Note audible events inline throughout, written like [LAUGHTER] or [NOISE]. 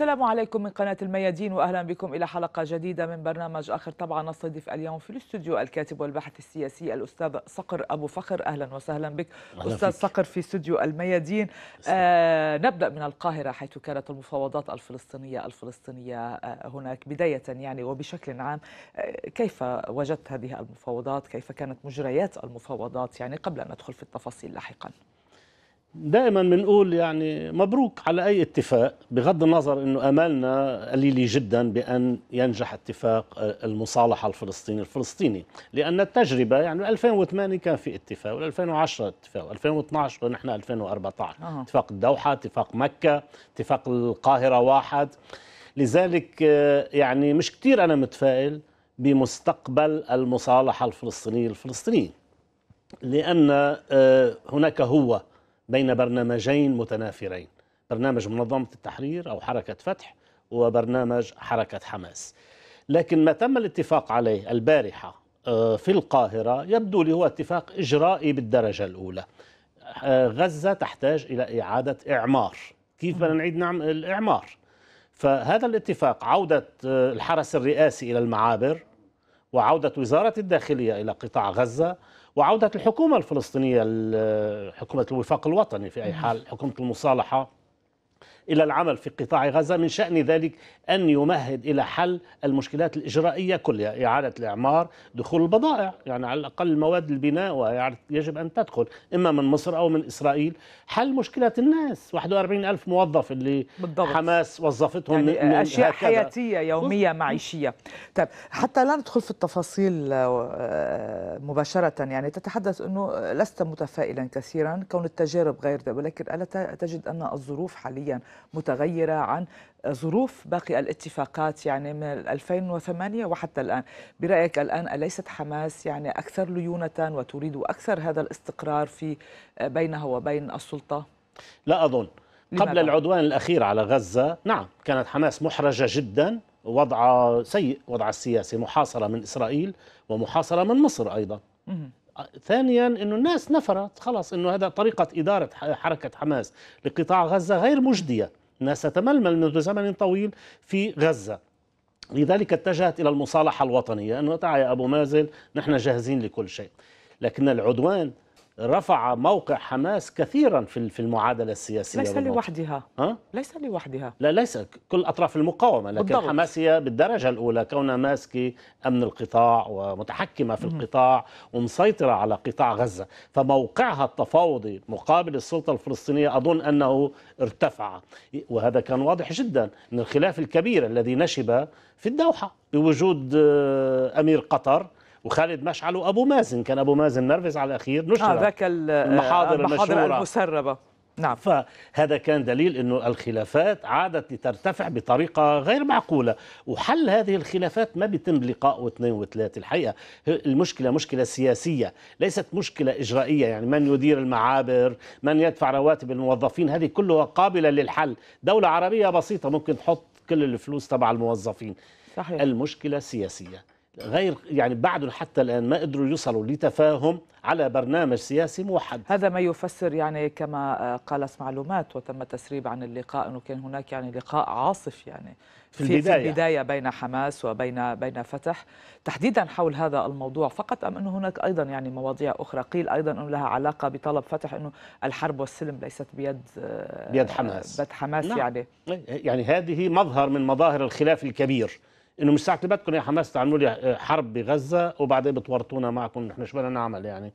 السلام عليكم من قناة الميادين وأهلا بكم إلى حلقة جديدة من برنامج آخر طبعا نستضيف اليوم في الاستوديو الكاتب والباحث السياسي الأستاذ صقر أبو فخر أهلا وسهلا بك أستاذ فيك. صقر في استوديو الميادين آه نبدأ من القاهرة حيث كانت المفاوضات الفلسطينية الفلسطينية آه، هناك بداية يعني وبشكل عام آه كيف وجدت هذه المفاوضات كيف كانت مجريات المفاوضات يعني قبل أن ندخل في التفاصيل لاحقا دائما بنقول يعني مبروك على اي اتفاق بغض النظر انه املنا قليل جدا بان ينجح اتفاق آه، المصالحه الفلسطيني الفلسطيني لان التجربه يعني 2008 كان في اتفاق و2010 اتفاق و2012 ونحن 2014 اتفاق الدوحه اتفاق مكه اتفاق القاهره واحد لذلك آه، يعني مش كثير انا متفائل بمستقبل المصالحه الفلسطينيه الفلسطينيه لان آه، هناك هو بين برنامجين متنافرين برنامج منظمة التحرير أو حركة فتح وبرنامج حركة حماس لكن ما تم الاتفاق عليه البارحة آه، في القاهرة يبدو لي هو اتفاق إجرائي بالدرجة الأولى آه، غزة تحتاج إلى إعادة إعمار كيف بدنا نعيد نعم الإعمار فهذا الاتفاق عودة آه، الحرس الرئاسي إلى المعابر وعودة وزارة الداخلية إلى قطاع غزة وعودة الحكومة الفلسطينية حكومة الوفاق الوطني في أي نعم. حال حكومة المصالحة إلى العمل في قطاع غزة من شأن ذلك أن يمهد إلى حل المشكلات الإجرائية كلها إعادة الإعمار دخول البضائع يعني على الأقل مواد البناء يجب أن تدخل إما من مصر أو من إسرائيل حل مشكلة الناس 41 ألف موظف اللي بالضبط. حماس وظفتهم يعني من أشياء هكذا. حياتية يومية معيشية طيب حتى لا ندخل في التفاصيل آه، آه، مباشرة يعني تتحدث أنه لست متفائلا كثيرا كون التجارب غير ذلك ولكن ألا تجد أن الظروف حاليا متغيرة عن ظروف باقي الاتفاقات يعني من 2008 وحتى الآن برأيك الآن أليست حماس يعني أكثر ليونة وتريد أكثر هذا الاستقرار في بينها وبين السلطة؟ لا أظن قبل العدوان الأخير على غزة نعم كانت حماس محرجة جدا وضع سيء وضع السياسي محاصرة من إسرائيل ومحاصرة من مصر أيضا ثانيا انه الناس نفرت خلاص انه هذا طريقه اداره حركه حماس لقطاع غزه غير مجديه الناس تتململ منذ زمن طويل في غزه لذلك اتجهت الى المصالحه الوطنيه انه تعال يا ابو مازن نحن جاهزين لكل شيء لكن العدوان رفع موقع حماس كثيرا في في المعادله السياسيه ليس لوحدها ها؟ ليس لوحدها لا ليس كل اطراف المقاومه لكن بالضبط. حماس هي بالدرجه الاولى كونها ماسكه امن القطاع ومتحكمه في القطاع ومسيطره على قطاع غزه فموقعها التفاوضي مقابل السلطه الفلسطينيه اظن انه ارتفع وهذا كان واضح جدا من الخلاف الكبير الذي نشب في الدوحه بوجود آه، امير قطر وخالد مشعل وابو مازن كان ابو مازن نرفز على الاخير نشر آه ذاك المحاضر, المحاضر المسربه نعم فهذا كان دليل انه الخلافات عادت لترتفع بطريقه غير معقوله وحل هذه الخلافات ما بيتم لقاء واثنين وثلاثه الحقيقه المشكله مشكله سياسيه ليست مشكله اجرائيه يعني من يدير المعابر من يدفع رواتب الموظفين هذه كلها قابله للحل دوله عربيه بسيطه ممكن تحط كل الفلوس تبع الموظفين صحيح. المشكله سياسيه غير يعني بعد حتى الان ما قدروا يوصلوا لتفاهم على برنامج سياسي موحد هذا ما يفسر يعني كما قالت معلومات وتم تسريب عن اللقاء انه كان هناك يعني لقاء عاصف يعني في, في البدايه في البدايه بين حماس وبين بين فتح تحديدا حول هذا الموضوع فقط ام انه هناك ايضا يعني مواضيع اخرى قيل ايضا انه لها علاقه بطلب فتح انه الحرب والسلم ليست بيد بيد حماس بيد حماس نعم. يعني يعني هذه مظهر من مظاهر الخلاف الكبير انه مش بدكم يا حماس تعملوا لي آه، حرب بغزه وبعدين بتورطونا معكم نحن شو بدنا نعمل يعني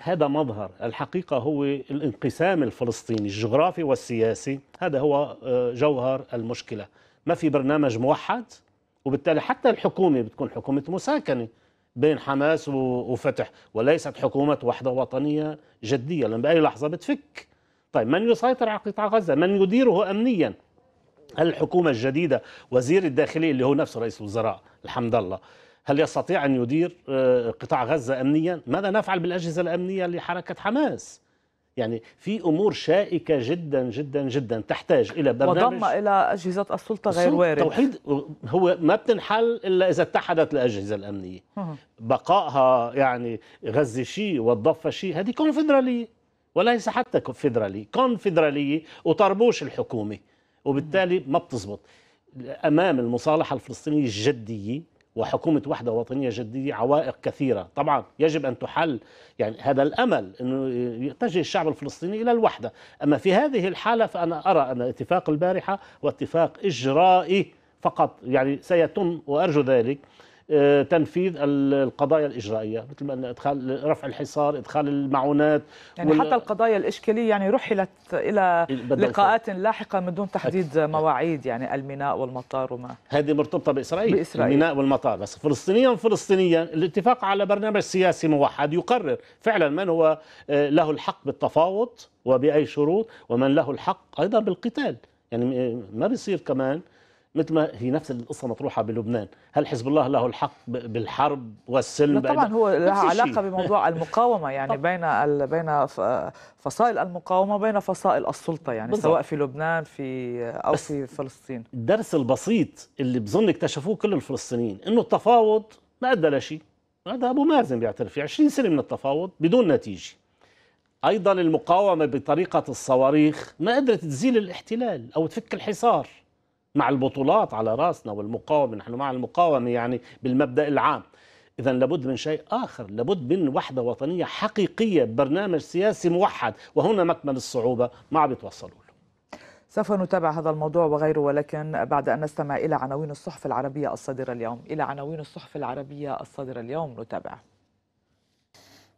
هذا مظهر الحقيقة هو الانقسام الفلسطيني الجغرافي والسياسي هذا هو آه، جوهر المشكلة ما في برنامج موحد وبالتالي حتى الحكومة بتكون حكومة مساكنة بين حماس وفتح وليست حكومة وحدة وطنية جدية لأن بأي لحظة بتفك طيب من يسيطر على قطاع غزة من يديره أمنيا هل الحكومة الجديدة وزير الداخلية اللي هو نفسه رئيس الوزراء الحمد لله هل يستطيع أن يدير آه، قطاع غزة أمنيا؟ ماذا نفعل بالأجهزة الأمنية لحركة حماس؟ يعني في امور شائكه جدا جدا جدا تحتاج الى برنامج وضم الى اجهزه السلطه غير وارد توحيد هو ما بتنحل الا اذا اتحدت الاجهزه الامنيه بقائها يعني غزه شيء والضفه شيء هذه كونفدراليه وليس حتى كونفدراليه كونفدراليه وطربوش الحكومه وبالتالي ما بتزبط امام المصالحه الفلسطينيه الجديه وحكومة وحدة وطنية جدية عوائق كثيرة طبعا يجب أن تحل يعني هذا الأمل أنه يتجه الشعب الفلسطيني إلى الوحدة أما في هذه الحالة فأنا أرى أن اتفاق البارحة واتفاق إجرائي فقط يعني سيتم وأرجو ذلك آه، تنفيذ القضايا الإجرائية مثل ما إدخال رفع الحصار إدخال المعونات يعني وال... حتى القضايا الإشكالية يعني رحلت إلى لقاءات لاحقة من دون تحديد أكيد. مواعيد يعني الميناء والمطار وما هذه مرتبطة بإسرائيل, بإسرائيل. الميناء والمطار بس فلسطينيا فلسطينيا الاتفاق على برنامج سياسي موحد يقرر فعلا من هو آه، له الحق بالتفاوض وبأي شروط ومن له الحق أيضا بالقتال يعني آه، ما بيصير كمان مثل ما هي نفس القصه مطروحه بلبنان هل حزب الله له الحق بالحرب والسلم لا طبعا هو لها علاقه بموضوع [LAUGHS] المقاومه يعني بين بين فصائل المقاومه بين فصائل السلطه يعني بالضبط. سواء في لبنان في او في فلسطين الدرس البسيط اللي بظن اكتشفوه كل الفلسطينيين انه التفاوض ما ادى لشيء هذا ابو مازن بيعترف 20 سنه من التفاوض بدون نتيجه ايضا المقاومه بطريقه الصواريخ ما قدرت تزيل الاحتلال او تفك الحصار مع البطولات على راسنا والمقاومه نحن مع المقاومه يعني بالمبدا العام اذا لابد من شيء اخر لابد من وحده وطنيه حقيقيه برنامج سياسي موحد وهنا مكمن الصعوبه ما عم يتوصلوا له سوف نتابع هذا الموضوع وغيره ولكن بعد أن نستمع إلى عناوين الصحف العربية الصادرة اليوم إلى عناوين الصحف العربية الصادرة اليوم نتابع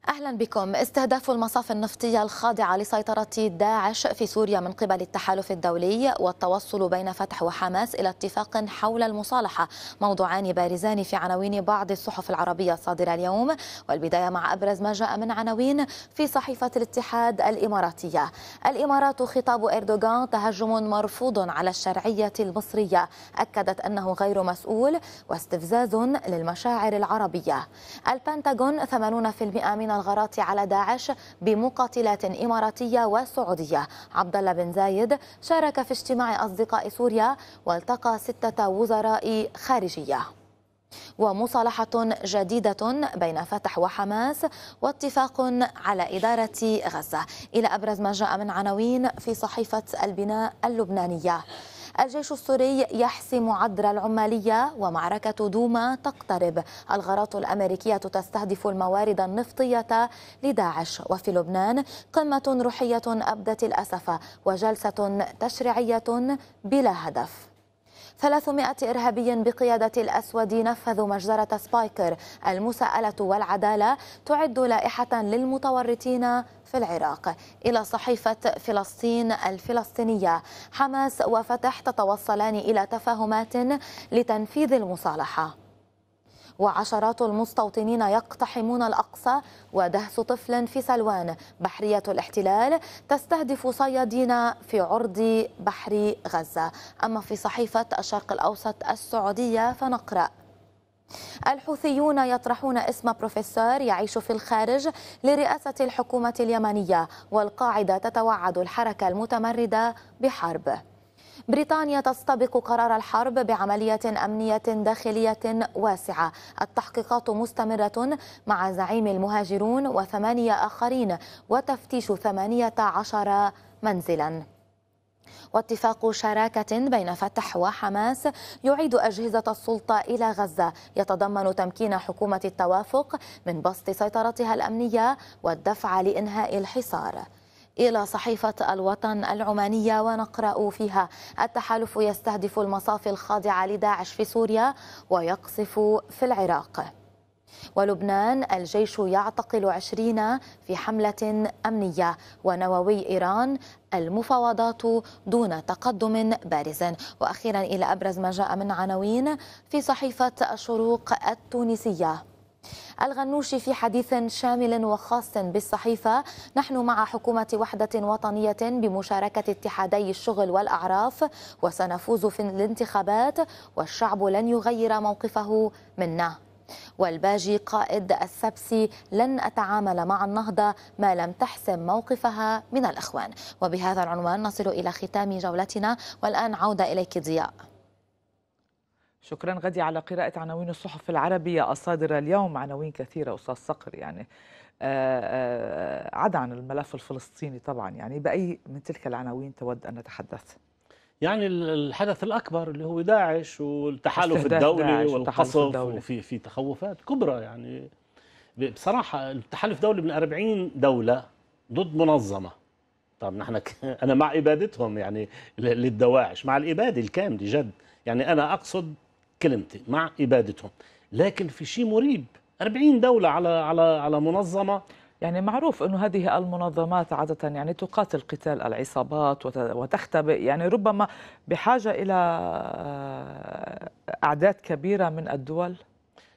أهلا بكم استهداف المصافي النفطية الخاضعة لسيطرة داعش في سوريا من قبل التحالف الدولي والتوصل بين فتح وحماس إلى اتفاق حول المصالحة موضوعان بارزان في عناوين بعض الصحف العربية الصادرة اليوم والبداية مع أبرز ما جاء من عناوين في صحيفة الاتحاد الإماراتية الإمارات خطاب إردوغان تهجم مرفوض على الشرعية المصرية أكدت أنه غير مسؤول واستفزاز للمشاعر العربية البنتاغون 80% من الغارات على داعش بمقاتلات إماراتية وسعودية عبد الله بن زايد شارك في اجتماع أصدقاء سوريا والتقى ستة وزراء خارجية ومصالحة جديدة بين فتح وحماس واتفاق على إدارة غزة إلى أبرز ما جاء من عناوين في صحيفة البناء اللبنانية الجيش السوري يحسم عدر العمالية ومعركة دوما تقترب الغارات الأمريكية تستهدف الموارد النفطية لداعش وفي لبنان قمة روحية أبدت الأسف وجلسة تشريعية بلا هدف 300 إرهابي بقيادة الأسود نفذوا مجزرة سبايكر المساءلة والعدالة تعد لائحة للمتورطين في العراق إلى صحيفة فلسطين الفلسطينية حماس وفتح تتوصلان إلى تفاهمات لتنفيذ المصالحة وعشرات المستوطنين يقتحمون الأقصى ودهس طفل في سلوان بحرية الاحتلال تستهدف صيادين في عرض بحر غزة أما في صحيفة الشرق الأوسط السعودية فنقرأ الحوثيون يطرحون اسم بروفيسور يعيش في الخارج لرئاسة الحكومة اليمنية والقاعدة تتوعد الحركة المتمردة بحرب بريطانيا تستبق قرار الحرب بعملية أمنية داخلية واسعة التحقيقات مستمرة مع زعيم المهاجرون وثمانية آخرين وتفتيش ثمانية عشر منزلاً واتفاق شراكة بين فتح وحماس يعيد أجهزة السلطة إلى غزة يتضمن تمكين حكومة التوافق من بسط سيطرتها الأمنية والدفع لإنهاء الحصار إلى صحيفة الوطن العمانية ونقرأ فيها التحالف يستهدف المصافي الخاضعة لداعش في سوريا ويقصف في العراق ولبنان الجيش يعتقل عشرين في حملة أمنية ونووي إيران المفاوضات دون تقدم بارز وأخيرا إلى أبرز ما جاء من عناوين في صحيفة الشروق التونسية الغنوشي في حديث شامل وخاص بالصحيفة نحن مع حكومة وحدة وطنية بمشاركة اتحادي الشغل والأعراف وسنفوز في الانتخابات والشعب لن يغير موقفه منا والباجي قائد السبسي لن أتعامل مع النهضة ما لم تحسم موقفها من الإخوان وبهذا العنوان نصل إلى ختام جولتنا والآن عودة إليك ضياء شكرا غدي على قراءة عناوين الصحف العربية الصادرة اليوم عناوين كثيرة أستاذ صقر يعني آه، آه، عدا عن الملف الفلسطيني طبعا يعني بأي من تلك العناوين تود أن نتحدث يعني الحدث الأكبر اللي هو داعش والتحالف الدولي والقصف الدولي. وفي في تخوفات كبرى يعني بصراحة التحالف الدولي من 40 دولة ضد منظمة طب نحن أنا مع إبادتهم يعني للدواعش مع الإبادة الكاملة جد يعني أنا أقصد كلمتي مع إبادتهم لكن في شيء مريب 40 دولة على على على منظمة يعني معروف انه هذه المنظمات عادة يعني تقاتل قتال العصابات وتختبئ يعني ربما بحاجة إلى آه، أعداد كبيرة من الدول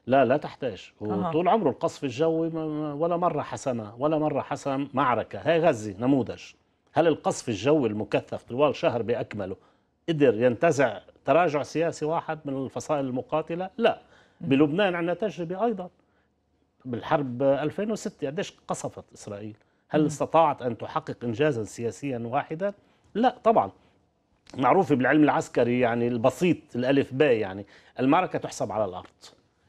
لا لا تحتاج وطول طول عمره القصف الجوي ولا مرة حسمها ولا مرة حسم معركة هي غزة نموذج هل القصف الجوي المكثف طوال شهر بأكمله قدر ينتزع تراجع سياسي واحد من الفصائل المقاتلة لا بلبنان عندنا تجربة أيضا بالحرب 2006 قديش قصفت إسرائيل هل استطاعت أن تحقق إنجازا سياسيا واحدا لا طبعا معروفة بالعلم العسكري يعني البسيط الألف باء يعني المعركة تحسب على الأرض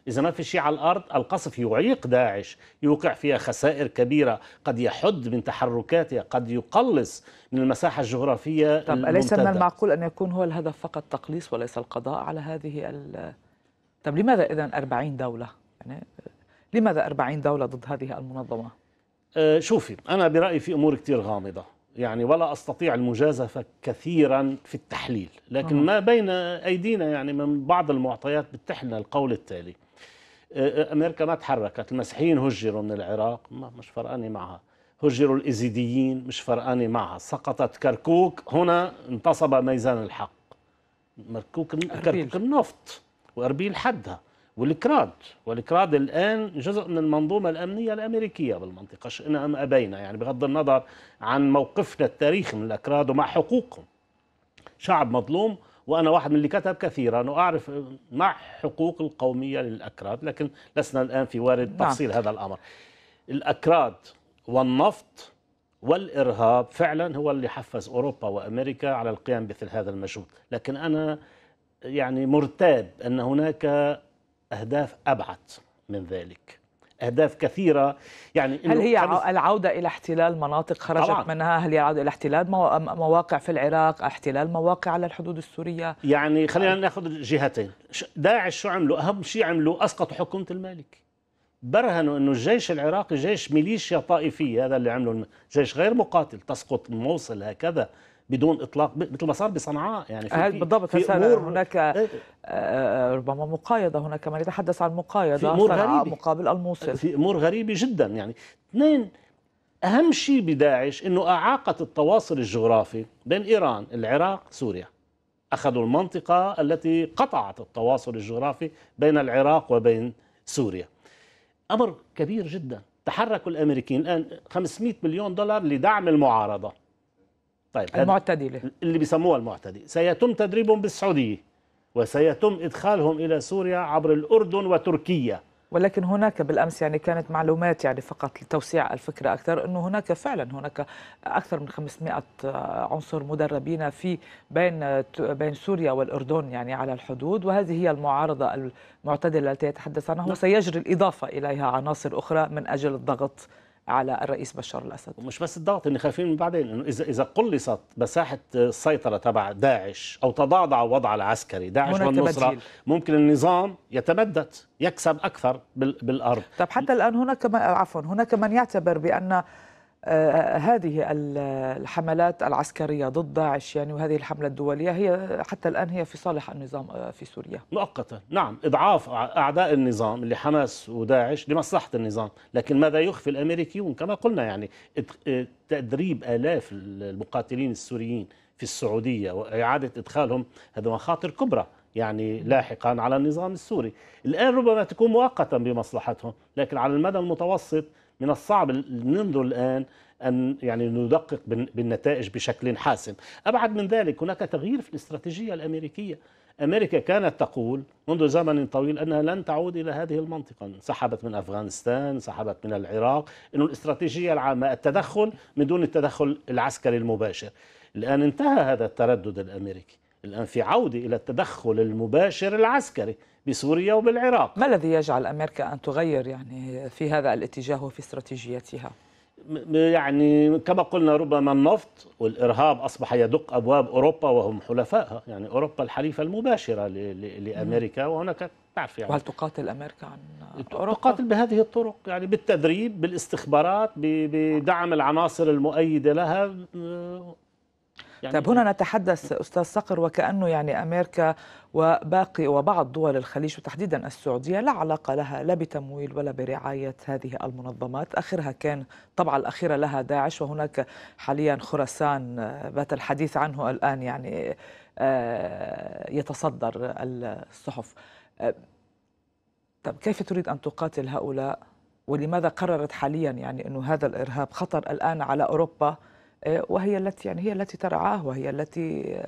إذا ما في شيء على الأرض القصف يعيق داعش يوقع فيها خسائر كبيرة قد يحد من تحركاتها قد يقلص من المساحة الجغرافية طب أليس من المعقول أن يكون هو الهدف فقط تقليص وليس القضاء على هذه ال... طب لماذا إذا 40 دولة يعني لماذا 40 دولة ضد هذه المنظمة أه، شوفي أنا برأيي في أمور كتير غامضة يعني ولا استطيع المجازفه كثيرا في التحليل، لكن ما بين ايدينا يعني من بعض المعطيات بتحلنا القول التالي: امريكا ما تحركت المسيحيين هجروا من العراق مش فرقانه معها هجروا الإزيديين مش فرقانة معها سقطت كركوك هنا انتصب ميزان الحق مركوك كركوك النفط وأربيل حدها والكراد والكراد الآن جزء من المنظومة الأمنية الأمريكية بالمنطقة شئنا أم أبينا يعني بغض النظر عن موقفنا التاريخي من الأكراد ومع حقوقهم شعب مظلوم وأنا واحد من اللي كتب كثيرا وأعرف مع حقوق القومية للأكراد لكن لسنا الآن في وارد نعم. تفصيل هذا الأمر الأكراد والنفط والإرهاب فعلا هو اللي حفز أوروبا وأمريكا على القيام بمثل هذا المجهود لكن أنا يعني مرتاب أن هناك أهداف أبعد من ذلك أهداف كثيرة يعني هل هي خمس... العودة إلى احتلال مناطق خرجت طبعا. منها هل هي العودة إلى احتلال مواقع في العراق احتلال مواقع على الحدود السورية يعني خلينا يعني ناخذ جهتين داعش شو عملوا أهم شيء عملوا أسقطوا حكومة المالك برهنوا انه الجيش العراقي جيش ميليشيا طائفيه هذا اللي عمله جيش غير مقاتل تسقط موصل هكذا بدون اطلاق مثل ما صار بصنعاء يعني في بالضبط في امور هناك إيه؟ آه، ربما مقايضه هناك من يتحدث عن مقايضه في أمور غريبة مقابل الموصل في امور غريبه جدا يعني اثنين اهم شيء بداعش انه اعاقت التواصل الجغرافي بين ايران العراق سوريا اخذوا المنطقه التي قطعت التواصل الجغرافي بين العراق وبين سوريا امر كبير جدا تحرك الامريكيين الان 500 مليون دولار لدعم المعارضه طيب المعتدلة اللي بيسموها المعتدلة سيتم تدريبهم بالسعودية وسيتم إدخالهم إلى سوريا عبر الأردن وتركيا ولكن هناك بالامس يعني كانت معلومات يعني فقط لتوسيع الفكره اكثر انه هناك فعلا هناك اكثر من 500 عنصر مدربين في بين بين سوريا والاردن يعني على الحدود وهذه هي المعارضه المعتدله التي يتحدث عنها نعم. وسيجري الاضافه اليها عناصر اخرى من اجل الضغط على الرئيس بشار الاسد ومش بس الضغط ان خايفين من بعدين انه اذا اذا قلصت مساحه السيطره تبع داعش او تضعضع وضع العسكري داعش والنصره ممكن النظام يتمدد يكسب اكثر بالارض طب حتى الان هناك عفوا هناك من يعتبر بان آه، هذه الحملات العسكرية ضد داعش يعني وهذه الحملة الدولية هي حتى الآن هي في صالح النظام آه، في سوريا مؤقتا نعم إضعاف أعداء النظام اللي حماس وداعش لمصلحة النظام لكن ماذا يخفي الأمريكيون كما قلنا يعني آه، تدريب آلاف المقاتلين السوريين في السعودية وإعادة إدخالهم هذا مخاطر كبرى يعني لاحقا على النظام السوري الآن ربما تكون مؤقتا بمصلحتهم لكن على المدى المتوسط من الصعب منذ الآن أن يعني ندقق بالنتائج بشكل حاسم أبعد من ذلك هناك تغيير في الاستراتيجية الأمريكية أمريكا كانت تقول منذ زمن طويل أنها لن تعود إلى هذه المنطقة انسحبت من أفغانستان انسحبت من العراق أن الاستراتيجية العامة التدخل من دون التدخل العسكري المباشر الآن انتهى هذا التردد الأمريكي الآن في عودة إلى التدخل المباشر العسكري بسوريا وبالعراق ما الذي يجعل أمريكا أن تغير يعني في هذا الاتجاه وفي استراتيجيتها؟ يعني كما قلنا ربما النفط والإرهاب أصبح يدق أبواب أوروبا وهم حلفائها يعني أوروبا الحليفة المباشرة لأمريكا وهناك تعرف يعني وهل تقاتل أمريكا عن أوروبا؟ تقاتل بهذه الطرق يعني بالتدريب بالاستخبارات بدعم العناصر المؤيدة لها يعني طيب هنا نتحدث استاذ صقر وكانه يعني امريكا وباقي وبعض دول الخليج وتحديدا السعوديه لا علاقه لها لا بتمويل ولا برعايه هذه المنظمات، اخرها كان طبعا الاخيره لها داعش وهناك حاليا خراسان بات آه، الحديث عنه الان يعني آه، يتصدر الصحف. آه، طيب كيف تريد ان تقاتل هؤلاء ولماذا قررت حاليا يعني انه هذا الارهاب خطر الان على اوروبا؟ آه، وهي التي يعني هي التي ترعاه وهي التي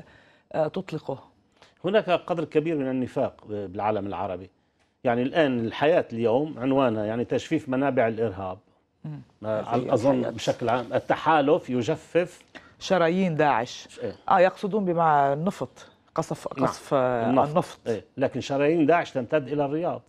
آه، تطلقه هناك قدر كبير من النفاق بالعالم العربي يعني الآن الحياة اليوم عنوانها يعني تجفيف منابع الإرهاب على أظن بشكل عام التحالف يجفف شرايين داعش إيه. آه يقصدون بمع النفط قصف نعم. قصف نعم. النفط, النفط. إيه؟ لكن شرايين داعش تمتد إلى الرياض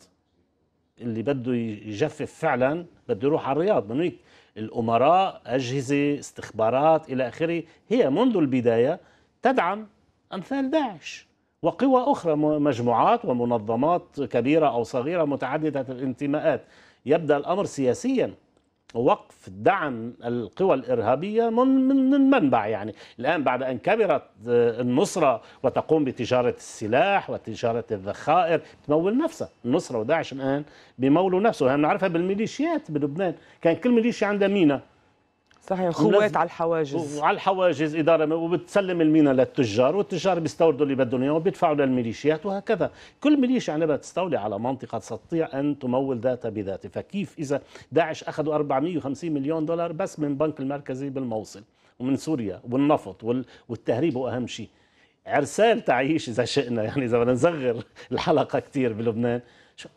اللي بده يجفف فعلا بده يروح على الرياض من هيك الامراء اجهزه استخبارات الى اخره هي منذ البدايه تدعم امثال داعش وقوى اخرى مجموعات ومنظمات كبيره او صغيره متعدده الانتماءات يبدا الامر سياسيا وقف دعم القوى الإرهابية من المنبع يعني الآن بعد أن كبرت آه، النصرة وتقوم بتجارة السلاح وتجارة الذخائر تمول نفسها النصرة وداعش الآن بمولوا نفسه نعرفها بالميليشيات بلبنان كان كل ميليشيا عندها مينا صحيح خوات على الحواجز وعلى الحواجز اداره وبتسلم المينا للتجار والتجار بيستوردوا اللي بدهم اياه وبيدفعوا للميليشيات وهكذا كل ميليشيا عندما يعني تستولي على منطقه تستطيع ان تمول ذاتها بذاتها فكيف اذا داعش اخذوا 450 مليون دولار بس من البنك المركزي بالموصل ومن سوريا والنفط والتهريب هو اهم شيء عرسال تعيش اذا شئنا يعني اذا بدنا نصغر الحلقه كثير بلبنان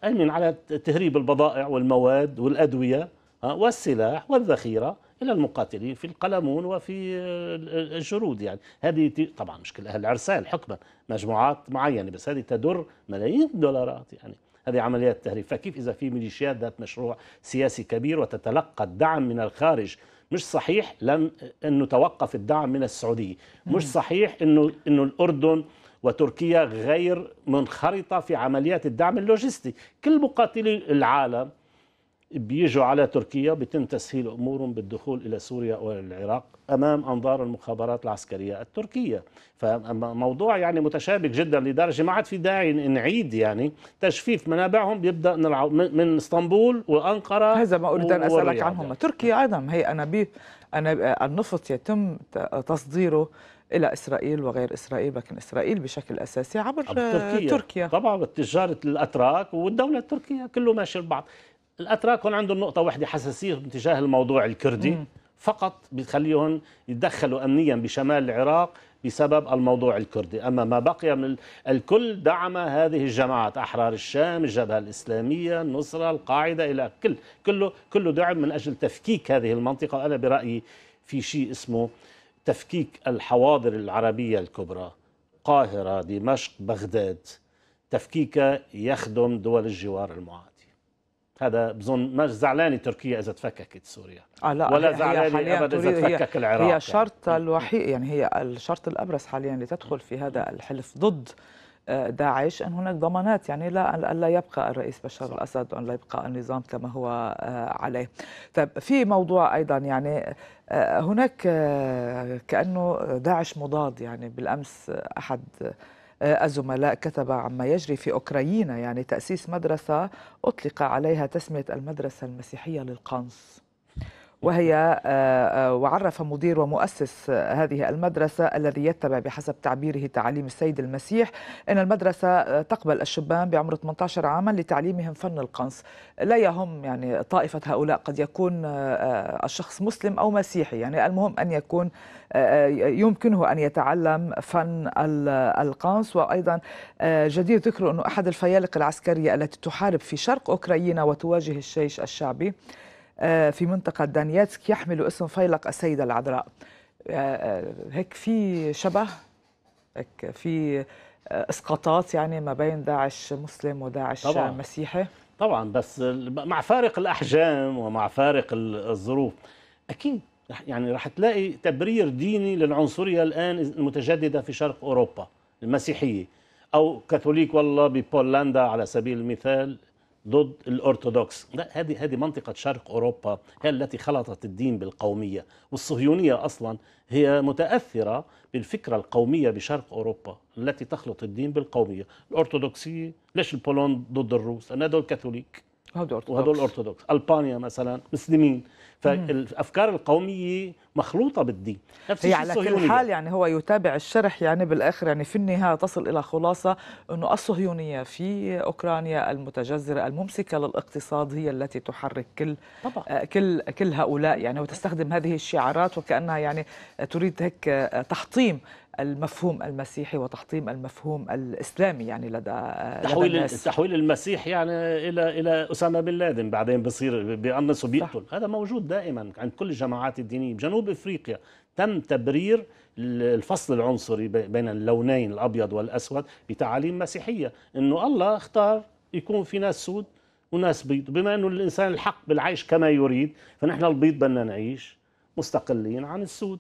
امن على تهريب البضائع والمواد والادويه والسلاح والذخيره إلى المقاتلين في القلمون وفي آه، الجرود يعني هذه طبعا مش كل أهل العرسال حكما مجموعات معينة بس هذه تدر ملايين الدولارات يعني هذه عمليات تهريب فكيف إذا في ميليشيات ذات مشروع سياسي كبير وتتلقى الدعم من الخارج مش صحيح لن آه، انه توقف الدعم من السعوديه مش صحيح انه انه الاردن وتركيا غير منخرطه في عمليات الدعم اللوجستي كل مقاتلي العالم بيجوا على تركيا بتم تسهيل امورهم بالدخول الى سوريا والعراق امام انظار المخابرات العسكريه التركيه فموضوع يعني متشابك جدا لدرجه ما عاد في داعي نعيد يعني تجفيف منابعهم بيبدا من, العو... من اسطنبول وانقره هذا ما اريد ان اسالك عنهم يعني. تركيا ايضا هي انابيب أنا النفط يتم تصديره الى اسرائيل وغير اسرائيل لكن اسرائيل بشكل اساسي عبر تركيا, تركيا. طبعا تجاره الاتراك والدوله التركيه كله ماشي البعض الاتراك هون عندهم نقطه واحده حساسيه تجاه الموضوع الكردي مم. فقط بتخليهم يتدخلوا امنيا بشمال العراق بسبب الموضوع الكردي أما ما بقي من الكل دعم هذه الجماعات أحرار الشام الجبهة الإسلامية النصرة القاعدة إلى كل كله, كله دعم من أجل تفكيك هذه المنطقة وأنا برأيي في شيء اسمه تفكيك الحواضر العربية الكبرى قاهرة دمشق بغداد تفكيكها يخدم دول الجوار المعاد هذا بظن مش زعلانه تركيا اذا تفككت سوريا آه لا ولا زعلانه ابدا اذا تفكك العراق هي الشرط يعني. الوحيد يعني هي الشرط الابرز حاليا لتدخل في هذا الحلف ضد آه، داعش ان هناك ضمانات يعني لا الا يبقى الرئيس بشار صح. الاسد وان لا يبقى النظام كما هو آه، عليه. طيب في موضوع ايضا يعني آه، هناك كانه داعش مضاد يعني بالامس احد آه، الزملاء كتب عما يجري في أوكرانيا يعني تأسيس مدرسة أطلق عليها تسمية المدرسة المسيحية للقنص وهي آه، آه، وعرف مدير ومؤسس آه، هذه المدرسة الذي يتبع بحسب تعبيره تعليم السيد المسيح أن المدرسة تقبل الشبان بعمر 18 عاما لتعليمهم فن القنص لا يهم يعني طائفة هؤلاء قد يكون الشخص مسلم أو مسيحي يعني المهم أن يكون يمكنه أن يتعلم فن القنص وأيضا جدير ذكر أنه أحد الفيالق العسكرية التي تحارب في شرق أوكرانيا وتواجه الجيش الشعبي آه، في منطقة دانيتسك يحمل اسم فيلق السيدة العذراء آه، آه، هيك في شبه هيك في اسقاطات يعني ما بين داعش مسلم وداعش طبعا. مسيحي طبعا بس مع فارق الاحجام ومع فارق الظروف اكيد يعني رح تلاقي تبرير ديني للعنصريه الان المتجدده في شرق اوروبا المسيحيه او كاثوليك والله ببولندا على سبيل المثال ضد الأرثوذكس لا هذه هذه منطقة شرق أوروبا هي التي خلطت الدين بالقومية والصهيونية أصلا هي متأثرة بالفكرة القومية بشرق أوروبا التي تخلط الدين بالقومية الأرثوذكسية ليش البولون ضد الروس أنا دول كاثوليك وهدول أرثوذكس ألبانيا مثلا مسلمين فالافكار القوميه مخلوطه بالدين نفس هي على كل حال يعني هو يتابع الشرح يعني بالاخر يعني في النهايه تصل الى خلاصه انه الصهيونيه في اوكرانيا المتجذره الممسكه للاقتصاد هي التي تحرك كل طبعا. آه، كل كل هؤلاء يعني وتستخدم هذه الشعارات وكانها يعني تريد هيك آه، تحطيم المفهوم المسيحي وتحطيم المفهوم الاسلامي يعني لدى تحويل تحويل المسيح يعني الى الى اسامه بن لادن بعدين بصير بيقنص وبيقتل هذا موجود دائما عند كل الجماعات الدينيه بجنوب افريقيا تم تبرير الفصل العنصري بين اللونين الابيض والاسود بتعاليم مسيحيه انه الله اختار يكون في ناس سود وناس بيض بما انه الانسان الحق بالعيش كما يريد فنحن البيض بدنا نعيش مستقلين عن السود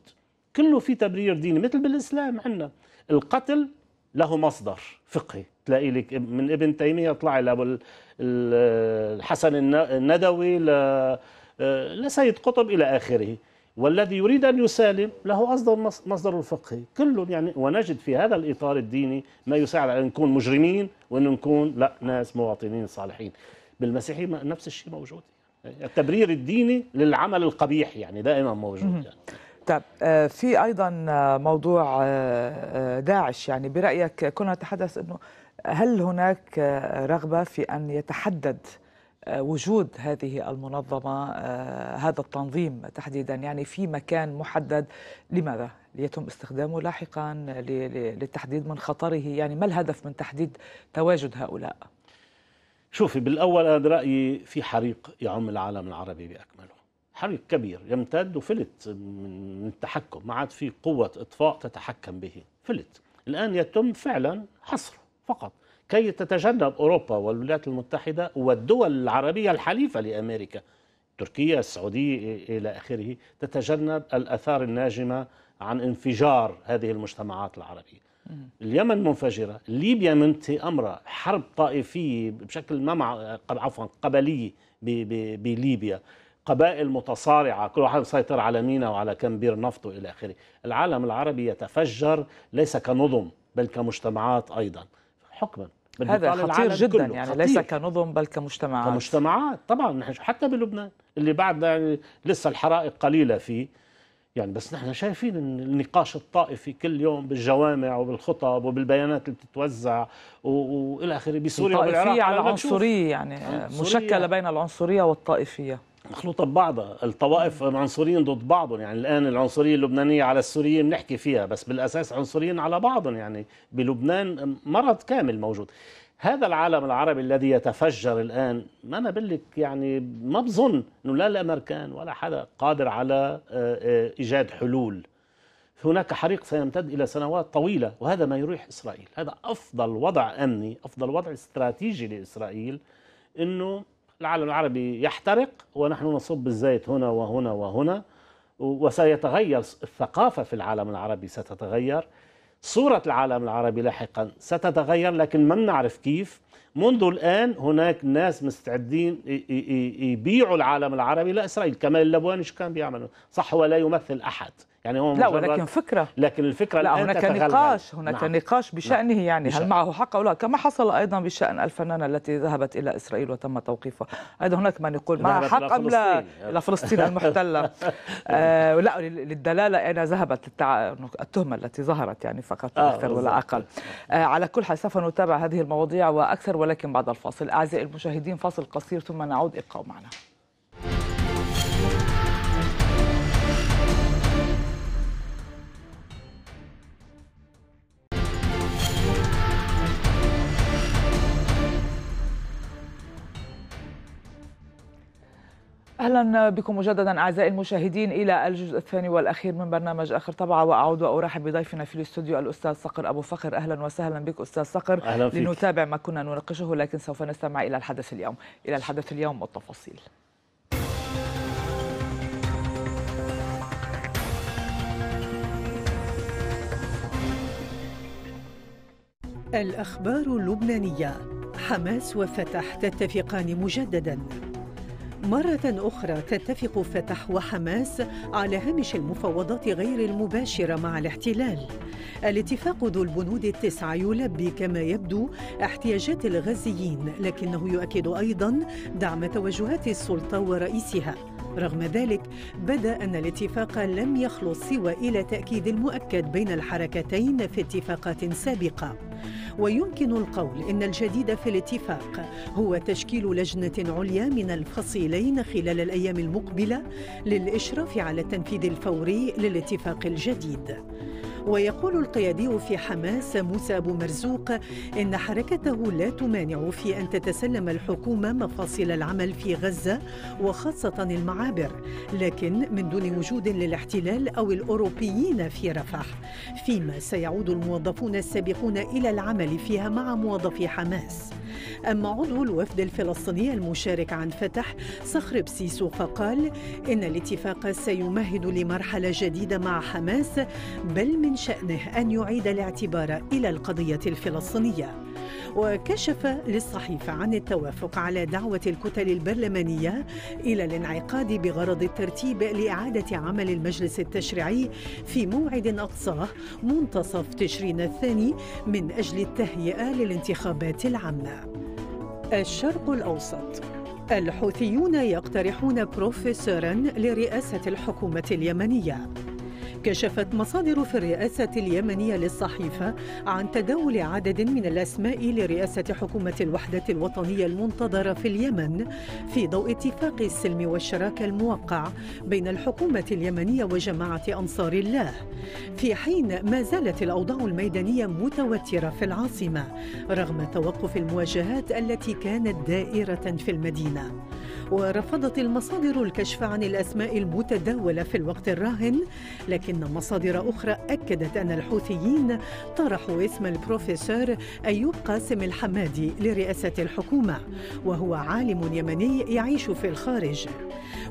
كله في تبرير ديني مثل بالإسلام عندنا القتل له مصدر فقهي تلاقي لك من ابن تيمية طلع لأبو الحسن الندوي ل آه، لسيد قطب إلى آخره والذي يريد أن يسالم له أصدر مصدر الفقهي كله يعني ونجد في هذا الإطار الديني ما يساعد على أن نكون مجرمين وأن نكون لا ناس مواطنين صالحين بالمسيحية نفس الشيء موجود يعني التبرير الديني للعمل القبيح يعني دائما موجود يعني. طيب آه، في ايضا آه، موضوع آه، داعش يعني برايك كنا نتحدث انه هل هناك رغبه في ان يتحدد وجود هذه المنظمه هذا التنظيم تحديدا يعني في مكان محدد لماذا ليتم استخدامه لاحقا للتحديد من خطره يعني ما الهدف من تحديد تواجد هؤلاء شوفي بالاول انا برايي في حريق يعم العالم العربي باكمله حريق كبير يمتد وفلت من التحكم ما عاد في قوة إطفاء تتحكم به فلت الآن يتم فعلا حصره فقط كي تتجنب أوروبا والولايات المتحدة والدول العربية الحليفة لأمريكا تركيا السعودية إلى آخره تتجنب الأثار الناجمة عن انفجار هذه المجتمعات العربية اليمن منفجرة ليبيا منتهي أمرها حرب طائفية بشكل ما مع... عفوا قبلية بليبيا قبائل متصارعة كل واحد مسيطر على مينا وعلى كم بير نفط وإلى آخره العالم العربي يتفجر ليس كنظم بل كمجتمعات أيضا حكما هذا خطير جدا كله. يعني خطير. ليس كنظم بل كمجتمعات كمجتمعات طبعا نحن حتى بلبنان اللي بعد يعني لسه الحرائق قليلة فيه يعني بس نحن شايفين النقاش الطائفي كل يوم بالجوامع وبالخطب وبالبيانات اللي بتتوزع والى اخره بسوريا والعراق على العنصريه يعني مشكله بين العنصريه والطائفيه مخلوطة ببعضها الطوائف عنصريين ضد بعضهم يعني الآن العنصرية اللبنانية على السورية بنحكي فيها بس بالأساس عنصريين على بعضهم يعني بلبنان مرض كامل موجود هذا العالم العربي الذي يتفجر الآن ما أنا بقول يعني ما بظن أنه لا الأمريكان ولا حدا قادر على آه، آه، إيجاد حلول هناك حريق سيمتد إلى سنوات طويلة وهذا ما يريح إسرائيل هذا أفضل وضع أمني أفضل وضع استراتيجي لإسرائيل أنه العالم العربي يحترق ونحن نصب الزيت هنا وهنا وهنا وسيتغير الثقافة في العالم العربي ستتغير صورة العالم العربي لاحقا ستتغير لكن ما نعرف كيف منذ الآن هناك ناس مستعدين يبيعوا العالم العربي لإسرائيل كما اللبوانش كان بيعمل صح ولا يمثل أحد يعني هو لا ولكن فكره لكن الفكره لا هناك نقاش هناك نعم. نقاش بشانه نعم. يعني هل معه حق او لا كما حصل ايضا بشان الفنانه التي ذهبت الى اسرائيل وتم توقيفها ايضا هناك من يقول معها حق ام لا الى فلسطين المحتله [LAUGHS] آه لا للدلاله اين ذهبت التع... التهمه التي ظهرت يعني فقط آه اكثر ولا اقل آه على كل حال سوف نتابع هذه المواضيع واكثر ولكن بعد الفاصل اعزائي المشاهدين فاصل قصير ثم نعود ابقوا معنا اهلا بكم مجددا اعزائي المشاهدين الى الجزء الثاني والاخير من برنامج اخر طبعه واعود وارحب بضيفنا في الاستوديو الاستاذ صقر ابو فخر اهلا وسهلا بك استاذ صقر أهلا فيك. لنتابع ما كنا نناقشه لكن سوف نستمع الى الحدث اليوم الى الحدث اليوم والتفاصيل الاخبار اللبنانيه حماس وفتح تتفقان مجددا مرة أخرى تتفق فتح وحماس على هامش المفاوضات غير المباشرة مع الاحتلال. الاتفاق ذو البنود التسعة يلبي كما يبدو احتياجات الغزيين، لكنه يؤكد أيضا دعم توجهات السلطة ورئيسها. رغم ذلك بدا ان الاتفاق لم يخلص سوى الى تاكيد المؤكد بين الحركتين في اتفاقات سابقه ويمكن القول ان الجديد في الاتفاق هو تشكيل لجنه عليا من الفصيلين خلال الايام المقبله للاشراف على التنفيذ الفوري للاتفاق الجديد ويقول القيادي في حماس موسى أبو مرزوق إن حركته لا تمانع في أن تتسلم الحكومة مفاصل العمل في غزة وخاصة المعابر لكن من دون وجود للاحتلال أو الأوروبيين في رفح فيما سيعود الموظفون السابقون إلى العمل فيها مع موظفي حماس أما عضو الوفد الفلسطيني المشارك عن فتح صخر بسيسو فقال إن الاتفاق سيمهد لمرحلة جديدة مع حماس بل من من شأنه أن يعيد الاعتبار إلى القضية الفلسطينية وكشف للصحيفة عن التوافق على دعوة الكتل البرلمانية إلى الانعقاد بغرض الترتيب لإعادة عمل المجلس التشريعي في موعد أقصاه منتصف تشرين الثاني من أجل التهيئة للانتخابات العامة الشرق الأوسط الحوثيون يقترحون بروفيسورا لرئاسة الحكومة اليمنية كشفت مصادر في الرئاسة اليمنية للصحيفة عن تداول عدد من الأسماء لرئاسة حكومة الوحدة الوطنية المنتظرة في اليمن في ضوء اتفاق السلم والشراكة الموقع بين الحكومة اليمنية وجماعة أنصار الله في حين ما زالت الأوضاع الميدانية متوترة في العاصمة رغم توقف المواجهات التي كانت دائرة في المدينة ورفضت المصادر الكشف عن الأسماء المتداولة في الوقت الراهن لكن مصادر أخرى أكدت أن الحوثيين طرحوا اسم البروفيسور أيوب قاسم الحمادي لرئاسة الحكومة وهو عالم يمني يعيش في الخارج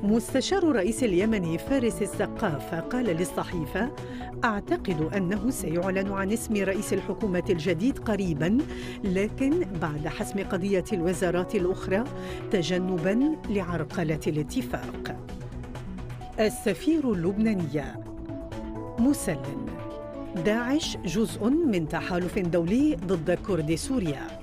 مستشار الرئيس اليمني فارس السقاف قال للصحيفة أعتقد أنه سيعلن عن اسم رئيس الحكومة الجديد قريبا لكن بعد حسم قضية الوزارات الأخرى تجنبا لعرقلة الاتفاق السفير اللبناني مسلم داعش جزء من تحالف دولي ضد كرد سوريا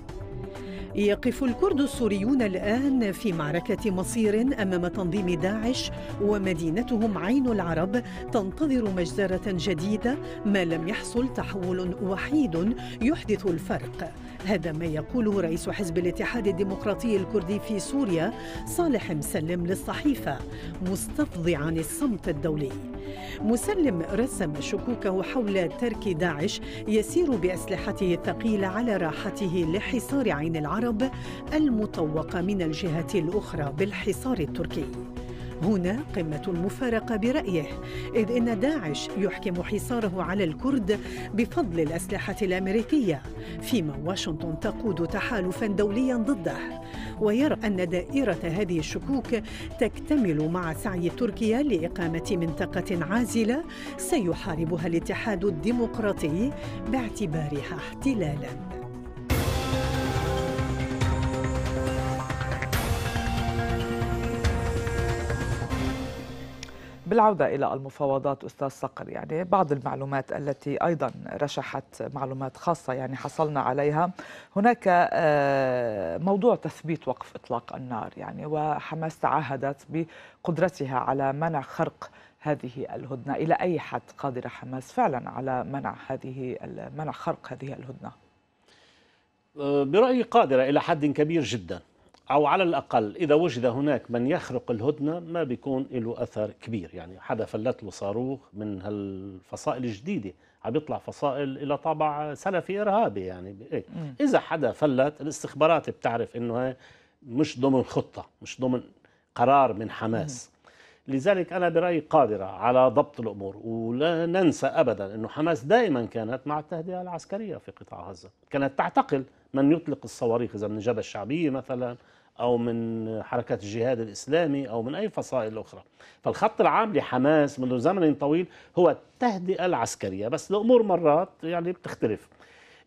يقف الكرد السوريون الآن في معركة مصير أمام تنظيم داعش ومدينتهم عين العرب تنتظر مجزرة جديدة ما لم يحصل تحول وحيد يحدث الفرق هذا ما يقوله رئيس حزب الاتحاد الديمقراطي الكردي في سوريا صالح مسلم للصحيفة مستفضعا الصمت الدولي مسلم رسم شكوكه حول ترك داعش يسير بأسلحته الثقيلة على راحته لحصار عين العرب العرب المطوقه من الجهه الاخرى بالحصار التركي هنا قمة المفارقة برأيه إذ إن داعش يحكم حصاره على الكرد بفضل الأسلحة الأمريكية فيما واشنطن تقود تحالفا دوليا ضده ويرى أن دائرة هذه الشكوك تكتمل مع سعي تركيا لإقامة منطقة عازلة سيحاربها الاتحاد الديمقراطي باعتبارها احتلالاً بالعودة إلى المفاوضات أستاذ صقر يعني بعض المعلومات التي أيضا رشحت معلومات خاصة يعني حصلنا عليها هناك آه، موضوع تثبيت وقف إطلاق النار يعني وحماس تعهدت بقدرتها على منع خرق هذه الهدنة إلى أي حد قادرة حماس فعلا على منع هذه منع خرق هذه الهدنة آه، برأيي قادرة إلى حد كبير جدا أو على الأقل إذا وجد هناك من يخرق الهدنة ما بيكون له أثر كبير يعني حدا فلت له صاروخ من هالفصائل الجديدة عم يطلع فصائل إلى طابع سلفي إرهابي يعني إيه؟ إذا حدا فلت الاستخبارات بتعرف إنه مش ضمن خطة مش ضمن قرار من حماس لذلك أنا برأيي قادرة على ضبط الأمور ولا ننسى أبدا أنه حماس دائما كانت مع التهدئة العسكرية في قطاع غزة كانت تعتقل من يطلق الصواريخ إذا من الجبهة الشعبية مثلا أو من حركة الجهاد الإسلامي أو من أي فصائل أخرى فالخط العام لحماس منذ زمن طويل هو التهدئة العسكرية بس الأمور مرات يعني بتختلف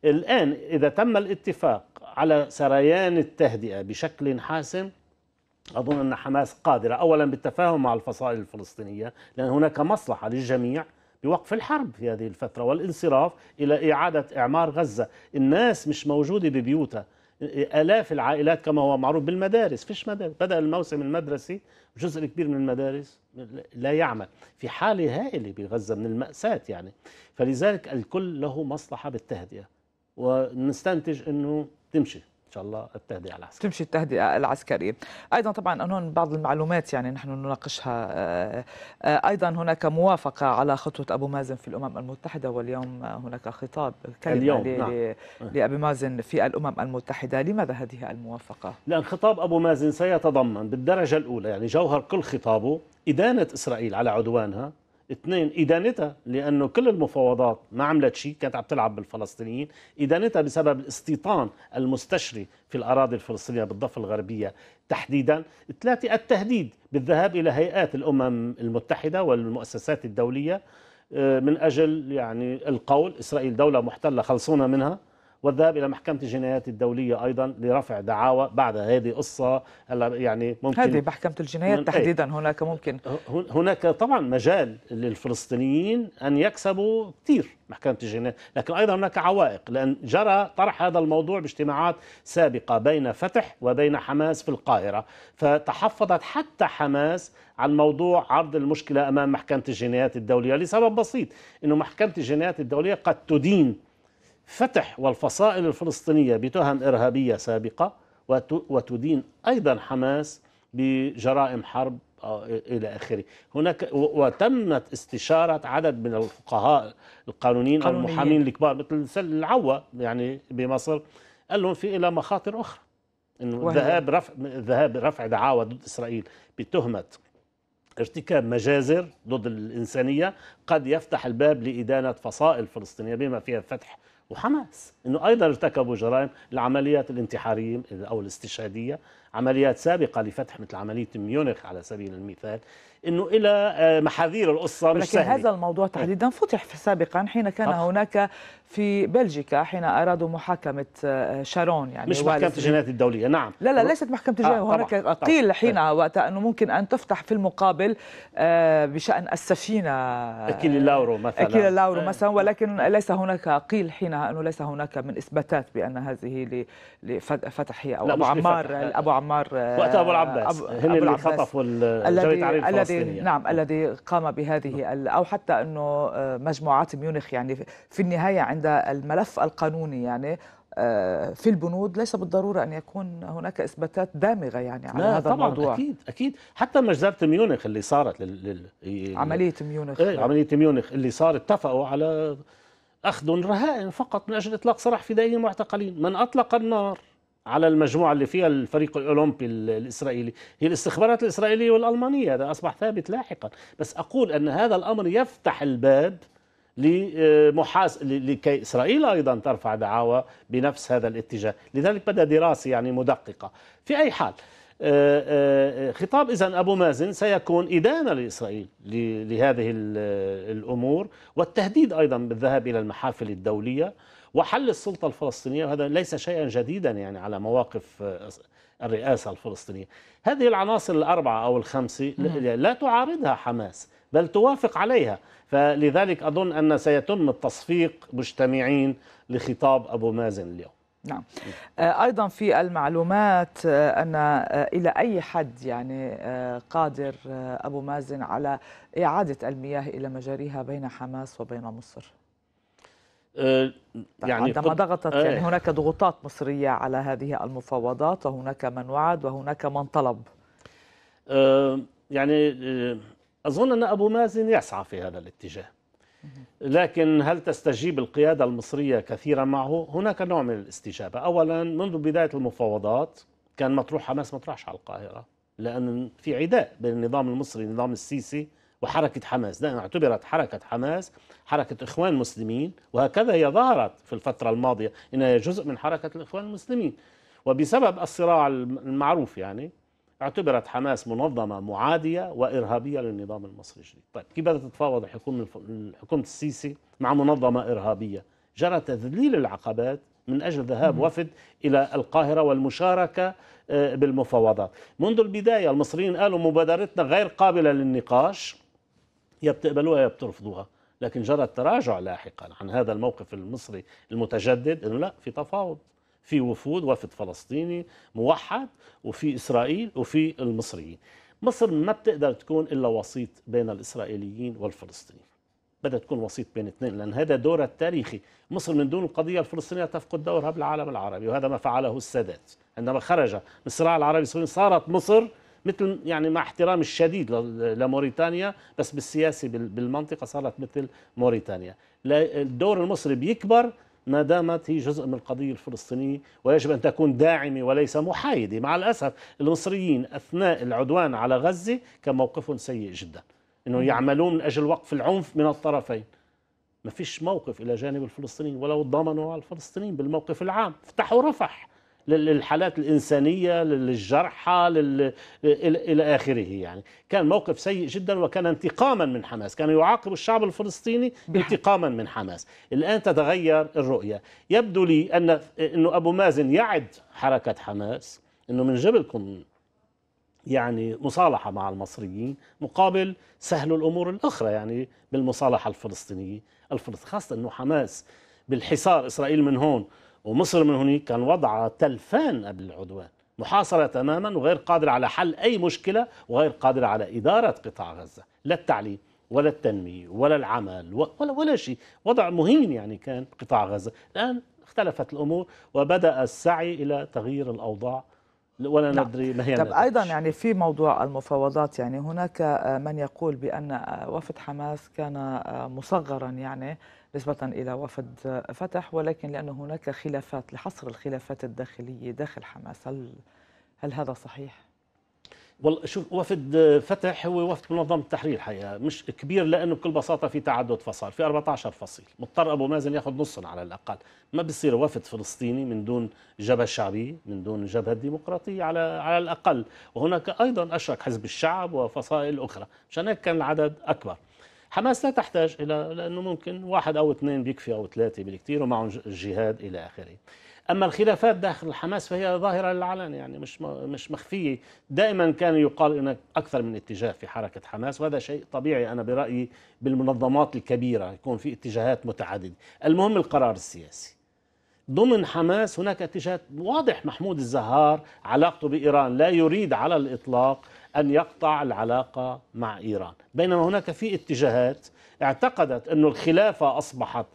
الآن إذا تم الاتفاق على سريان التهدئة بشكل حاسم أظن أن حماس قادرة أولا بالتفاهم مع الفصائل الفلسطينية لأن هناك مصلحة للجميع بوقف الحرب في هذه الفترة والانصراف إلى إعادة إعمار غزة الناس مش موجودة ببيوتها آلاف العائلات كما هو معروف بالمدارس فيش مدارس بدأ الموسم المدرسي جزء كبير من المدارس لا يعمل في حالة هائلة بغزة من المأساة يعني فلذلك الكل له مصلحة بالتهدئة ونستنتج أنه تمشي شاء الله التهدئه العسكريه تمشي التهدئه العسكريه ايضا طبعا هون بعض المعلومات يعني نحن نناقشها آه، آه، ايضا هناك موافقه على خطوه ابو مازن في الامم المتحده واليوم هناك خطاب كلمه اليوم. ل... نعم. لابي مازن في الامم المتحده لماذا هذه الموافقه لان خطاب ابو مازن سيتضمن بالدرجه الاولى يعني جوهر كل خطابه ادانه اسرائيل على عدوانها اثنين ادانتها لانه كل المفاوضات ما عملت شيء كانت عم تلعب بالفلسطينيين ادانتها بسبب الاستيطان المستشري في الاراضي الفلسطينيه بالضفه الغربيه تحديدا ثلاثه التهديد بالذهاب الى هيئات الامم المتحده والمؤسسات الدوليه آه، من اجل يعني القول اسرائيل دوله محتله خلصونا منها والذهاب إلى محكمة الجنايات الدولية أيضا لرفع دعاوى بعد هذه قصة يعني ممكن هذه محكمة الجنايات إيه. تحديدا هناك ممكن هناك طبعا مجال للفلسطينيين أن يكسبوا كثير محكمة الجنايات لكن أيضا هناك عوائق لأن جرى طرح هذا الموضوع باجتماعات سابقة بين فتح وبين حماس في القاهرة فتحفظت حتى حماس عن موضوع عرض المشكلة أمام محكمة الجنايات الدولية لسبب بسيط أنه محكمة الجنايات الدولية قد تدين فتح والفصائل الفلسطينية بتهم إرهابية سابقة وتدين أيضا حماس بجرائم حرب آه، إلى آخره هناك وتمت استشارة عدد من الفقهاء القانونيين أو المحامين الكبار مثل سل العوة يعني بمصر قال لهم في إلى مخاطر أخرى انه ذهاب رفع ذهاب رفع دعاوى ضد اسرائيل بتهمه ارتكاب مجازر ضد الانسانيه قد يفتح الباب لادانه فصائل فلسطينيه بما فيها فتح وحماس انه ايضا ارتكبوا جرائم العمليات الانتحاريه او الاستشهاديه عمليات سابقه لفتح مثل عمليه ميونخ على سبيل المثال انه الى آه، محاذير القصه مش سهلي. هذا الموضوع تحديدا إيه. فتح سابقا حين كان أه. هناك في بلجيكا حين ارادوا محاكمه آه، شارون يعني مش محكمه الجنايات الدوليه نعم لا لا ليست محكمه الجنايات آه هناك طبعًا. قيل حينها طيب. وقتها انه ممكن ان تفتح في المقابل آه، بشان السفينه اكيلي لاورو مثلا اكيلي لاورو إيه. مثلا ولكن ليس هناك قيل حينها انه ليس هناك من اثباتات بان هذه لفتح هي او ابو عمار ابو عمار وقتها ابو العباس هن اللي خطفوا الذي الذي نعم،, نعم الذي قام بهذه نعم. او حتى انه آه، مجموعات ميونخ يعني في النهايه عند الملف القانوني يعني آه، في البنود ليس بالضرورة أن يكون هناك إثباتات دامغة يعني على هذا طبعاً الموضوع أكيد أكيد حتى مجزرة ميونخ اللي صارت لل... لل... عملية ميونخ إيه عملية ميونخ اللي صار اتفقوا على أخذ رهائن فقط من أجل إطلاق سراح فدائيين معتقلين من أطلق النار على المجموعة اللي فيها الفريق الأولمبي الإسرائيلي هي الاستخبارات الإسرائيلية والألمانية هذا أصبح ثابت لاحقا بس أقول أن هذا الأمر يفتح الباب لمحاس لكي إسرائيل أيضا ترفع دعاوى بنفس هذا الاتجاه لذلك بدأ دراسة يعني مدققة في أي حال آه، آه، خطاب إذا أبو مازن سيكون إدانة لإسرائيل لهذه الأمور والتهديد أيضا بالذهاب إلى المحافل الدولية وحل السلطة الفلسطينية وهذا ليس شيئا جديدا يعني على مواقف آه، الرئاسة الفلسطينية هذه العناصر الأربعة أو الخمسة لا تعارضها حماس بل توافق عليها فلذلك أظن أن سيتم التصفيق مجتمعين لخطاب أبو مازن اليوم نعم آه، ايضا في المعلومات آه، ان الى اي حد يعني قادر ابو مازن على اعاده المياه الى مجاريها بين حماس وبين مصر آه، يعني عندما ضغطت يعني آه. هناك ضغوطات مصرية على هذه المفاوضات وهناك من وعد وهناك من طلب آه، يعني أظن أن أبو مازن يسعى في هذا الاتجاه لكن هل تستجيب القيادة المصرية كثيرا معه؟ هناك نوع من الاستجابة أولا منذ بداية المفاوضات كان مطروح حماس مطرحش على القاهرة لأن في عداء بين النظام المصري والنظام السيسي وحركة حماس دائما اعتبرت حركة حماس حركة إخوان مسلمين وهكذا هي ظهرت في الفترة الماضية إنها جزء من حركة الإخوان المسلمين وبسبب الصراع المعروف يعني اعتبرت حماس منظمة معادية وإرهابية للنظام المصري الجديد طيب كيف بدأت تتفاوض حكومة حكومة السيسي مع منظمة إرهابية جرى تذليل العقبات من أجل ذهاب وفد إلى القاهرة والمشاركة آه، بالمفاوضات منذ البداية المصريين قالوا مبادرتنا غير قابلة للنقاش يا بتقبلوها يا بترفضوها لكن جرى التراجع لاحقا عن هذا الموقف المصري المتجدد انه لا في تفاوض في وفود وفد فلسطيني موحد وفي اسرائيل وفي المصريين مصر ما بتقدر تكون الا وسيط بين الاسرائيليين والفلسطينيين بدها تكون وسيط بين اثنين لان هذا دورها التاريخي مصر من دون القضيه الفلسطينيه تفقد دورها بالعالم العربي وهذا ما فعله السادات عندما خرج من الصراع العربي السوري صارت مصر مثل يعني مع احترامي الشديد لموريتانيا بس بالسياسه بالمنطقه صارت مثل موريتانيا الدور المصري بيكبر ما دامت هي جزء من القضية الفلسطينية ويجب أن تكون داعمة وليس محايدة مع الأسف المصريين أثناء العدوان على غزة كان موقفهم سيء جدا أنه يعملون من أجل وقف العنف من الطرفين ما فيش موقف إلى جانب الفلسطينيين ولو ضمنوا على الفلسطينيين بالموقف العام افتحوا رفح للحالات الإنسانية للجرحى لل... إلى آخره يعني كان موقف سيء جدا وكان انتقاما من حماس كان يعاقب الشعب الفلسطيني انتقاما من حماس الآن تتغير الرؤية يبدو لي أن أنه أبو مازن يعد حركة حماس أنه من جبلكم يعني مصالحة مع المصريين مقابل سهل الأمور الأخرى يعني بالمصالحة الفلسطينية الفلسطينية خاصة أنه حماس بالحصار إسرائيل من هون ومصر من هناك كان وضعها تلفان قبل العدوان محاصرة تماما وغير قادرة على حل أي مشكلة وغير قادرة على إدارة قطاع غزة لا التعليم ولا التنمية ولا العمل ولا ولا شيء وضع مهين يعني كان قطاع غزة الآن اختلفت الأمور وبدأ السعي إلى تغيير الأوضاع ولا نعم. ندري ما هي طب ايضا يعني في موضوع المفاوضات يعني هناك آه، من يقول بان آه، وفد حماس كان آه، مصغرا يعني نسبة إلى وفد فتح ولكن لأن هناك خلافات لحصر الخلافات الداخلية داخل حماس هل هل هذا صحيح؟ والله شوف وفد فتح هو وفد منظمه التحرير الحقيقه مش كبير لانه بكل بساطه في تعدد فصائل في 14 فصيل مضطر ابو مازن ياخذ نصهم على الاقل ما بيصير وفد فلسطيني من دون جبهه شعبيه من دون جبهه ديمقراطيه على على الاقل وهناك ايضا اشرك حزب الشعب وفصائل اخرى مشان هيك كان العدد اكبر حماس لا تحتاج الى لانه ممكن واحد او اثنين بيكفي او ثلاثه بالكثير ومعهم الجهاد الى اخره أما الخلافات داخل الحماس فهي ظاهرة للعلن يعني مش مش مخفية دائما كان يقال هناك أكثر من اتجاه في حركة حماس وهذا شيء طبيعي أنا برأيي بالمنظمات الكبيرة يكون في اتجاهات متعددة المهم القرار السياسي ضمن حماس هناك اتجاهات واضح محمود الزهار علاقته بإيران لا يريد على الإطلاق أن يقطع العلاقة مع إيران بينما هناك في اتجاهات اعتقدت أن الخلافة أصبحت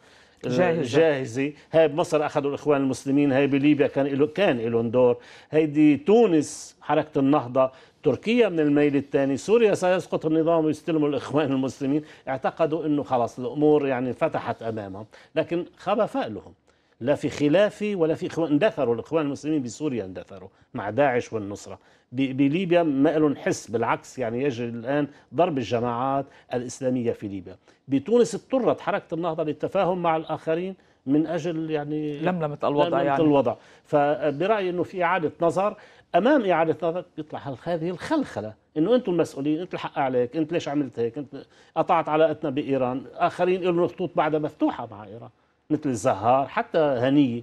جاهزة, جاهزة. هاي بمصر أخذوا الإخوان المسلمين هاي بليبيا كان إلو كان لهم دور هيدي تونس حركة النهضة تركيا من الميل الثاني سوريا سيسقط النظام ويستلموا الإخوان المسلمين اعتقدوا أنه خلاص الأمور يعني فتحت أمامهم لكن خاب فألهم لا في خلافي ولا في إخوان اندثروا الإخوان المسلمين بسوريا اندثروا مع داعش والنصرة بليبيا ما لهم حس بالعكس يعني يجري الآن ضرب الجماعات الإسلامية في ليبيا بتونس اضطرت حركة النهضة للتفاهم مع الآخرين من أجل يعني لملمة الوضع لملمة يعني الوضع فبرأيي أنه في إعادة نظر امام اعاده نظر بيطلع هذه الخلخله انه انتم المسؤولين انت الحق عليك انت ليش عملت هيك انت قطعت علاقتنا بايران اخرين لهم خطوط بعدها مفتوحه مع ايران مثل الزهار حتى هنية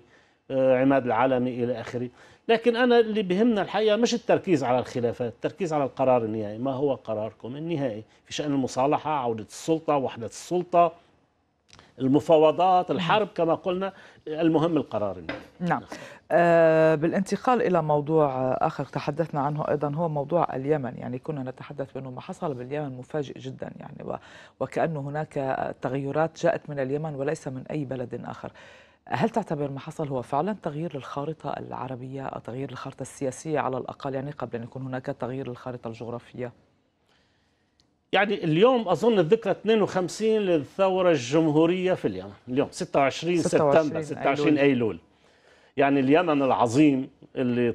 آه، عماد العالمي إلى آخره لكن أنا اللي بهمنا الحقيقة مش التركيز على الخلافات التركيز على القرار النهائي ما هو قراركم النهائي في شأن المصالحة عودة السلطة وحدة السلطة المفاوضات الحرب كما قلنا المهم القرار النهائي نعم آه، بالانتقال الى موضوع اخر تحدثنا عنه ايضا هو موضوع اليمن يعني كنا نتحدث بانه ما حصل باليمن مفاجئ جدا يعني وكانه هناك تغيرات جاءت من اليمن وليس من اي بلد اخر هل تعتبر ما حصل هو فعلا تغيير للخارطة العربية أو تغيير الخارطه السياسية على الأقل يعني قبل أن يكون هناك تغيير للخارطة الجغرافية؟ يعني اليوم اظن الذكرى 52 للثوره الجمهوريه في اليمن اليوم 26, 26 سبتمبر 26 ايلول, أيلول. يعني اليمن العظيم اللي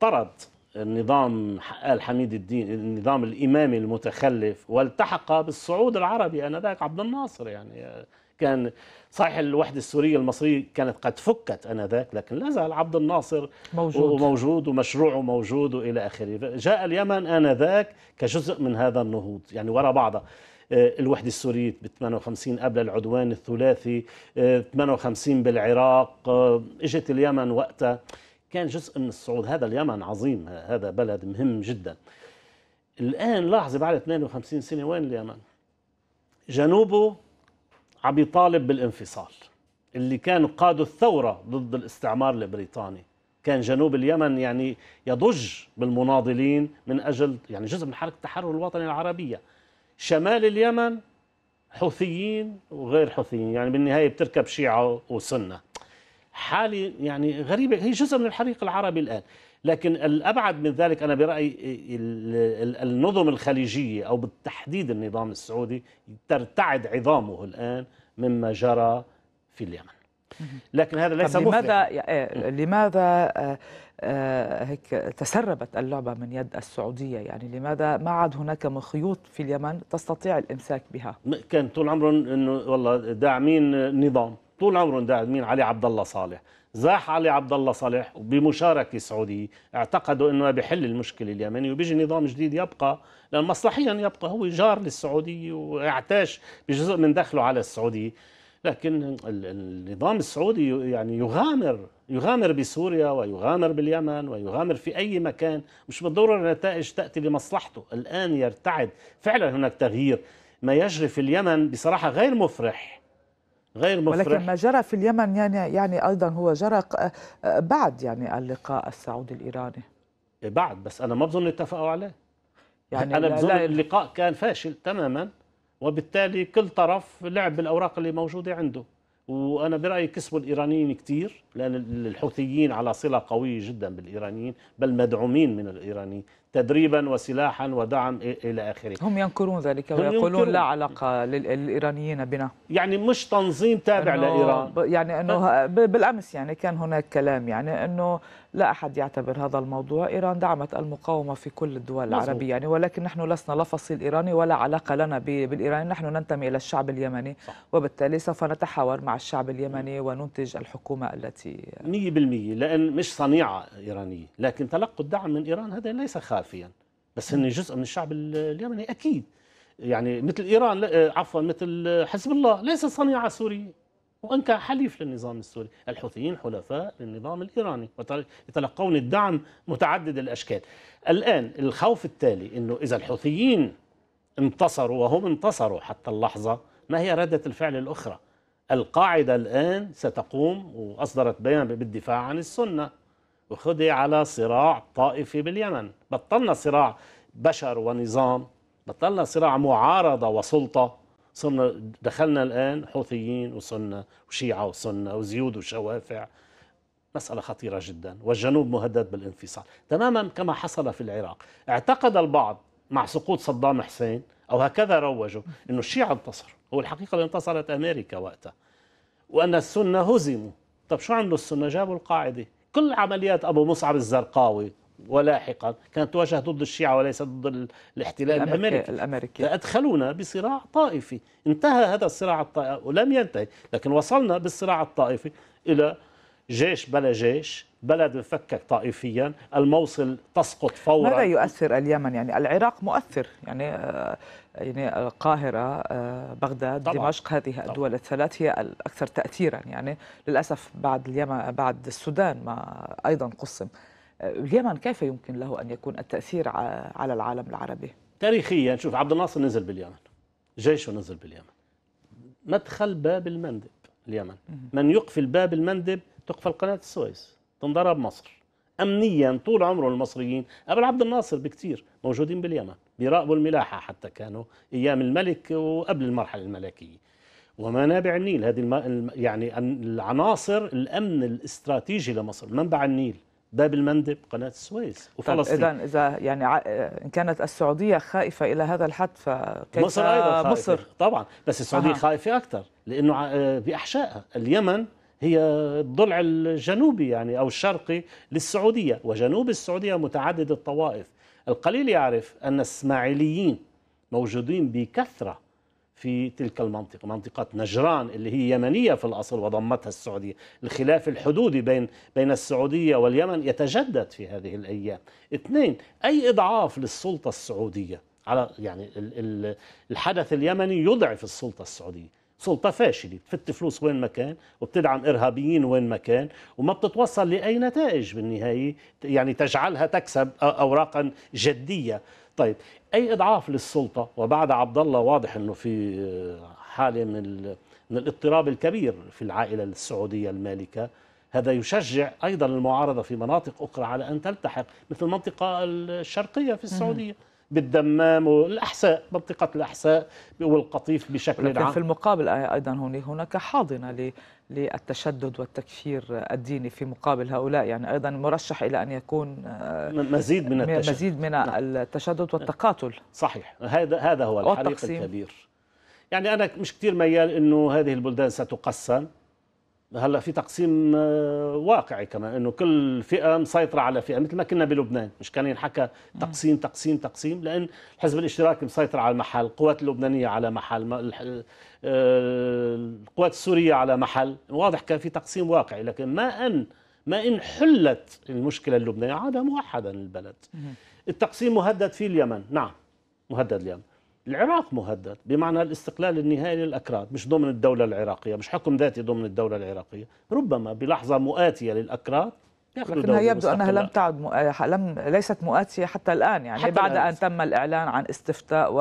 طرد النظام آل حميد الدين النظام الإمامي المتخلف والتحق بالصعود العربي آنذاك عبد الناصر يعني كان صحيح الوحدة السورية المصرية كانت قد فكت آنذاك لكن لا زال عبد الناصر موجود وموجود ومشروعه موجود وإلى آخره جاء اليمن آنذاك كجزء من هذا النهوض يعني وراء بعضها آه، الوحدة السورية ب 58 قبل العدوان الثلاثي 58 آه، بالعراق آه، اجت اليمن وقتها كان جزء من الصعود هذا اليمن عظيم هذا بلد مهم جدا الآن لاحظي بعد 52 سنة وين اليمن جنوبه عم يطالب بالانفصال اللي كانوا قادوا الثورة ضد الاستعمار البريطاني كان جنوب اليمن يعني يضج بالمناضلين من أجل يعني جزء من حركة التحرر الوطني العربية شمال اليمن حوثيين وغير حوثيين يعني بالنهاية بتركب شيعة وسنة حالة يعني غريبة هي جزء من الحريق العربي الآن لكن الأبعد من ذلك أنا برأيي النظم الخليجية أو بالتحديد النظام السعودي ترتعد عظامه الآن مما جرى في اليمن لكن هذا ليس مفلحا لماذا إيه، لماذا آه، آه، هيك تسربت اللعبه من يد السعوديه يعني لماذا ما عاد هناك مخيوط في اليمن تستطيع الامساك بها كان طول عمرهم انه والله داعمين نظام طول عمرهم داعمين علي عبد الله صالح زاح علي عبد الله صالح بمشاركه سعوديه اعتقدوا انه بحل المشكله اليمنيه وبيجي نظام جديد يبقى لان مصلحيا يبقى هو جار للسعوديه واعتاش بجزء من دخله على السعوديه لكن النظام السعودي يعني يغامر يغامر بسوريا ويغامر باليمن ويغامر في أي مكان مش بالضرورة النتائج تأتي لمصلحته الآن يرتعد فعلا هناك تغيير ما يجري في اليمن بصراحة غير مفرح غير مفرح ولكن ما جرى في اليمن يعني يعني ايضا هو جرى بعد يعني اللقاء السعودي الايراني إيه، بعد بس انا ما بظن اتفقوا عليه يعني انا بظن اللقاء كان فاشل تماما وبالتالي كل طرف لعب بالأوراق اللي موجودة عنده وانا برايي كسبوا الايرانيين كثير لان الحوثيين على صله قويه جدا بالايرانيين بل مدعومين من الايرانيين تدريبا وسلاحا ودعم إلى آخره هم ينكرون ذلك ويقولون لا علاقة للإيرانيين بنا يعني مش تنظيم تابع لإيران يعني أنه أه. بالأمس يعني كان هناك كلام يعني أنه لا أحد يعتبر هذا الموضوع إيران دعمت المقاومة في كل الدول مزبوط. العربية يعني ولكن نحن لسنا لا فصيل إيراني ولا علاقة لنا بالايراني نحن ننتمي إلى الشعب اليمني صح. وبالتالي سوف نتحاور مع الشعب اليمني وننتج الحكومة التي 100% لأن مش صنيعة إيرانية لكن تلقوا الدعم من إيران هذا ليس خاف حرفيا بس هن جزء من الشعب اليمني اكيد يعني مثل ايران آه، عفوا مثل حزب الله ليس صنيعه سوريه وان كان حليف للنظام السوري، الحوثيين حلفاء للنظام الايراني ويتلقون الدعم متعدد الاشكال. الان الخوف التالي انه اذا الحوثيين انتصروا وهم انتصروا حتى اللحظه ما هي رده الفعل الاخرى؟ القاعده الان ستقوم واصدرت بيان بالدفاع عن السنه أخذ على صراع طائفي باليمن بطلنا صراع بشر ونظام بطلنا صراع معارضة وسلطة صرنا دخلنا الآن حوثيين وسنة وشيعة وسنة وزيود وشوافع مسألة خطيرة جدا والجنوب مهدد بالانفصال تماما كما حصل في العراق اعتقد البعض مع سقوط صدام حسين أو هكذا روجوا أنه الشيعة انتصر هو الحقيقة اللي انتصرت أمريكا وقتها وأن السنة هزموا طب شو عملوا السنة جابوا القاعدة كل عمليات أبو مصعب الزرقاوي ولاحقا كانت تواجه ضد الشيعة وليس ضد الاحتلال الأمريكي, الأمريكي. فادخلونا بصراع طائفي انتهى هذا الصراع الطائفي ولم ينتهي لكن وصلنا بالصراع الطائفي إلى جيش بلا جيش بلد مفكك طائفيا الموصل تسقط فورا ماذا يؤثر اليمن يعني العراق مؤثر يعني آه، يعني القاهرة آه، بغداد طبعا. دمشق هذه طبعا. الدول الثلاث هي الأكثر تأثيرا يعني للأسف بعد اليمن بعد السودان ما أيضا قسم آه، اليمن كيف يمكن له أن يكون التأثير على العالم العربي تاريخيا شوف عبد الناصر نزل باليمن جيشه نزل باليمن مدخل باب المندب اليمن من يقفل باب المندب تقفل قناة السويس تنضرب مصر امنيا طول عمره المصريين قبل عبد الناصر بكثير موجودين باليمن بيراقبوا الملاحه حتى كانوا ايام الملك وقبل المرحله الملكيه ومنابع النيل هذه الم... يعني العناصر الامن الاستراتيجي لمصر منبع النيل باب المندب قناة السويس وفلسطين إذا إذا يعني إن كانت السعودية خائفة إلى هذا الحد فكيف مصر أيضا خائفة مصر طبعا بس السعودية آه. خائفة أكثر لأنه بأحشائها اليمن هي الضلع الجنوبي يعني أو الشرقي للسعودية وجنوب السعودية متعدد الطوائف القليل يعرف أن الإسماعيليين موجودين بكثرة في تلك المنطقة منطقة نجران اللي هي يمنية في الأصل وضمتها السعودية الخلاف الحدودي بين بين السعودية واليمن يتجدد في هذه الأيام اثنين أي إضعاف للسلطة السعودية على يعني الحدث اليمني يضعف السلطة السعودية سلطة فاشلة بتفت فلوس وين ما كان وبتدعم إرهابيين وين ما كان وما بتتوصل لأي نتائج بالنهاية يعني تجعلها تكسب أوراقا جدية طيب أي إضعاف للسلطة وبعد عبد الله واضح أنه في آه، حالة من من الاضطراب الكبير في العائلة السعودية المالكة هذا يشجع أيضا المعارضة في مناطق أخرى على أن تلتحق مثل المنطقة الشرقية في السعودية بالدمام والاحساء منطقه الاحساء والقطيف بشكل لكن عام في المقابل ايضا هناك هناك حاضنه للتشدد والتكفير الديني في مقابل هؤلاء يعني ايضا مرشح الى ان يكون آه، مزيد من التشدد مزيد من نعم. التشدد والتقاتل صحيح هذا هذا هو الحريق الكبير يعني انا مش كثير ميال انه هذه البلدان ستقسم هلا في تقسيم آه، واقعي كمان انه كل فئه مسيطره على فئه مثل ما كنا بلبنان مش كان ينحكى تقسيم تقسيم تقسيم لان الحزب الاشتراكي مسيطر على محل القوات اللبنانيه على محل آه، القوات السوريه على محل واضح كان في تقسيم واقعي لكن ما ان ما ان حلت المشكله اللبنانيه عاد موحدا البلد التقسيم مهدد في اليمن نعم مهدد اليمن العراق مهدد بمعنى الاستقلال النهائي للأكراد مش ضمن الدولة العراقية مش حكم ذاتي ضمن الدولة العراقية ربما بلحظة مؤاتية للأكراد لكنها يبدو انها لم تعد م... لم ليست مؤاتيه حتى الان يعني حتى بعد الآن. ان تم الاعلان عن استفتاء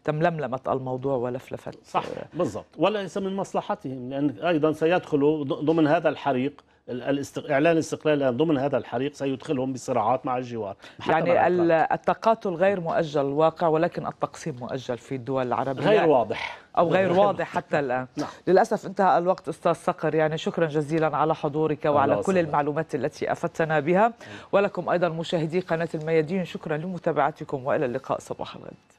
وتململمت الموضوع ولفلفت صح بالضبط وليس من مصلحتهم لان ايضا سيدخلوا ضمن هذا الحريق الاستق... اعلان الاستقلال الان ضمن هذا الحريق سيدخلهم بصراعات مع الجوار يعني التقاتل غير مؤجل الواقع ولكن التقسيم مؤجل في الدول العربيه غير يعني واضح او غير, واضح [LAUGHS] حتى الان نعم. للاسف انتهى الوقت استاذ صقر يعني شكرا جزيلا على حضورك وعلى كل المعلومات التي افدتنا بها نعم. ولكم ايضا مشاهدي قناه الميادين شكرا لمتابعتكم والى اللقاء صباح الغد